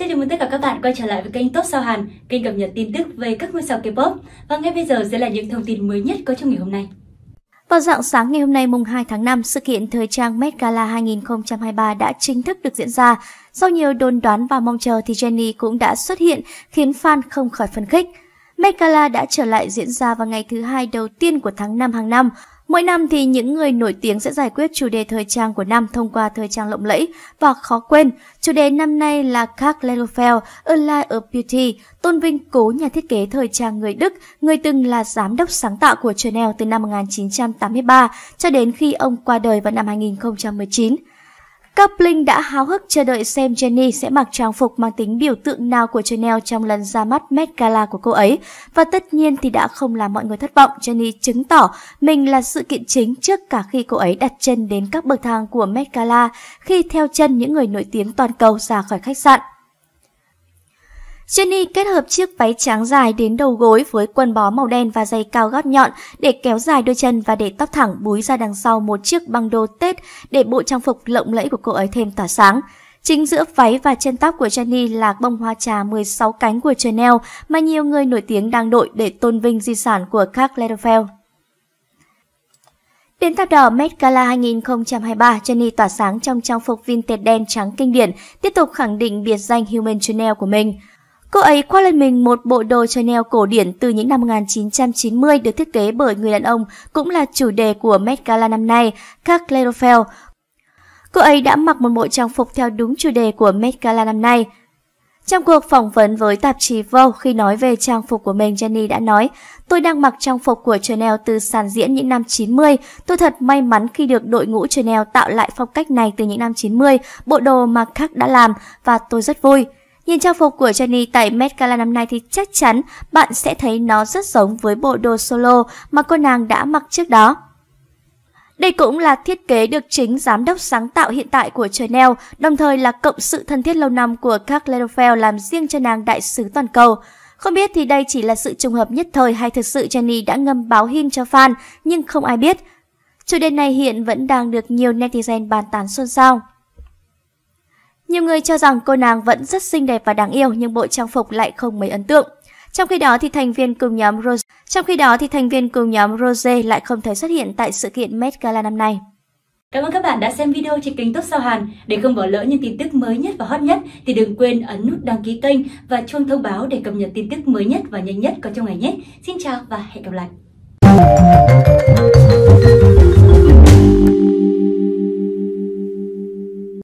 Xin chào mừng tất cả các bạn quay trở lại với kênh Top Sao Hàn, kênh cập nhật tin tức về các ngôi sao K-pop. Và ngay bây giờ sẽ là những thông tin mới nhất có trong ngày hôm nay. Vào dạng sáng ngày hôm nay mùng 2 tháng 5, sự kiện thời trang Met Gala 2023 đã chính thức được diễn ra. Sau nhiều đồn đoán và mong chờ thì Jennie cũng đã xuất hiện khiến fan không khỏi phấn khích. Met Gala đã trở lại diễn ra vào ngày thứ hai đầu tiên của tháng 5 hàng năm. Mỗi năm thì những người nổi tiếng sẽ giải quyết chủ đề thời trang của năm thông qua thời trang lộng lẫy và khó quên. Chủ đề năm nay là Karl Lagerfeld, A Life of Beauty, tôn vinh cố nhà thiết kế thời trang người Đức, người từng là giám đốc sáng tạo của Chanel từ năm 1983 cho đến khi ông qua đời vào năm 2019. Các đã háo hức chờ đợi xem Jenny sẽ mặc trang phục mang tính biểu tượng nào của Chanel trong lần ra mắt Met Gala của cô ấy. Và tất nhiên thì đã không làm mọi người thất vọng, Jenny chứng tỏ mình là sự kiện chính trước cả khi cô ấy đặt chân đến các bậc thang của Met Gala khi theo chân những người nổi tiếng toàn cầu ra khỏi khách sạn. Jenny kết hợp chiếc váy trắng dài đến đầu gối với quần bó màu đen và giày cao gót nhọn để kéo dài đôi chân và để tóc thẳng búi ra đằng sau một chiếc băng đô Tết để bộ trang phục lộng lẫy của cô ấy thêm tỏa sáng. Chính giữa váy và chân tóc của Jenny là bông hoa trà 16 cánh của Chanel mà nhiều người nổi tiếng đang đội để tôn vinh di sản của Karl Lagerfeld. Đến tháp đỏ Met Gala 2023, Jenny tỏa sáng trong trang phục vintage đen trắng kinh điển, tiếp tục khẳng định biệt danh Human Chanel của mình. Cô ấy khoác lên mình một bộ đồ Chanel cổ điển từ những năm 1990 được thiết kế bởi người đàn ông cũng là chủ đề của Met Gala năm nay, Karl Lagerfeld. Cô ấy đã mặc một bộ trang phục theo đúng chủ đề của Met Gala năm nay. Trong cuộc phỏng vấn với tạp chí Vogue khi nói về trang phục của mình, Jenny đã nói Tôi đang mặc trang phục của Chanel từ sàn diễn những năm 90. Tôi thật may mắn khi được đội ngũ Chanel tạo lại phong cách này từ những năm 90, bộ đồ mà Kak đã làm và tôi rất vui. Nhìn trang phục của Jennie tại Met Gala năm nay thì chắc chắn bạn sẽ thấy nó rất giống với bộ đồ solo mà cô nàng đã mặc trước đó. Đây cũng là thiết kế được chính giám đốc sáng tạo hiện tại của Chanel, đồng thời là cộng sự thân thiết lâu năm của Karl Lagerfeld làm riêng cho nàng đại sứ toàn cầu. Không biết thì đây chỉ là sự trùng hợp nhất thời hay thực sự Jennie đã ngâm báo hin cho fan, nhưng không ai biết. Chủ đề này hiện vẫn đang được nhiều netizen bàn tán xôn xao. Nhiều người cho rằng cô nàng vẫn rất xinh đẹp và đáng yêu nhưng bộ trang phục lại không mấy ấn tượng. Trong khi đó thì thành viên cùng nhóm Rose, trong khi đó thì thành viên cùng nhóm Rose lại không thể xuất hiện tại sự kiện Met Gala năm nay. Cảm ơn các bạn đã xem video trên kênh tốt Sao Hàn. Để không bỏ lỡ những tin tức mới nhất và hot nhất thì đừng quên ấn nút đăng ký kênh và chuông thông báo để cập nhật tin tức mới nhất và nhanh nhất có trong ngày nhé. Xin chào và hẹn gặp lại.